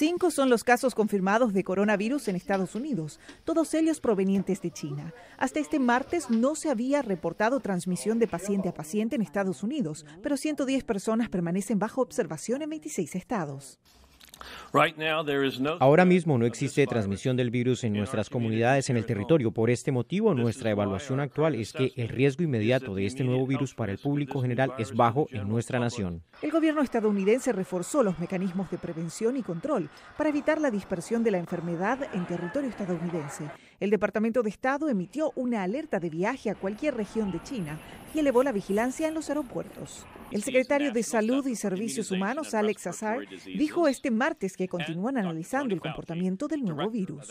Cinco son los casos confirmados de coronavirus en Estados Unidos, todos ellos provenientes de China. Hasta este martes no se había reportado transmisión de paciente a paciente en Estados Unidos, pero 110 personas permanecen bajo observación en 26 estados. Ahora mismo no existe transmisión del virus en nuestras comunidades en el territorio. Por este motivo, nuestra evaluación actual es que el riesgo inmediato de este nuevo virus para el público general es bajo en nuestra nación. El gobierno estadounidense reforzó los mecanismos de prevención y control para evitar la dispersión de la enfermedad en territorio estadounidense. El Departamento de Estado emitió una alerta de viaje a cualquier región de China y elevó la vigilancia en los aeropuertos. El secretario de Salud y Servicios Humanos, Alex Azar, dijo este martes que continúan analizando el comportamiento del nuevo virus.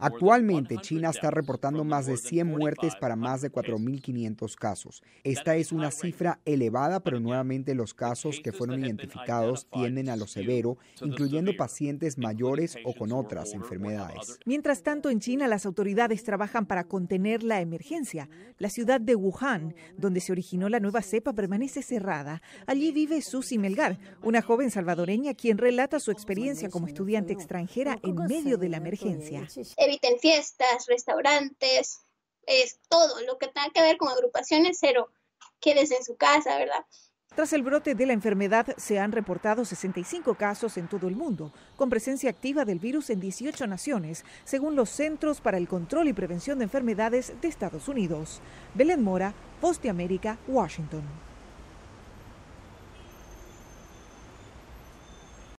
Actualmente, China está reportando más de 100 muertes para más de 4.500 casos. Esta es una cifra elevada, pero nuevamente los casos que fueron identificados tienden a lo severo, incluyendo pacientes mayores o con otras enfermedades. Mientras tanto, en China las autoridades trabajan para contener la emergencia. La ciudad de Wuhan, donde se originó la nueva cepa, permanece cerrada. Allí vive Susy Melgar, una joven salvadoreña quien relata su experiencia como estudiante extranjera en medio de la emergencia. Eviten fiestas, restaurantes, es todo lo que tenga que ver con agrupaciones, cero. Quédese en su casa, ¿verdad? Tras el brote de la enfermedad, se han reportado 65 casos en todo el mundo, con presencia activa del virus en 18 naciones, según los Centros para el Control y Prevención de Enfermedades de Estados Unidos. Belén Mora, Post América, Washington.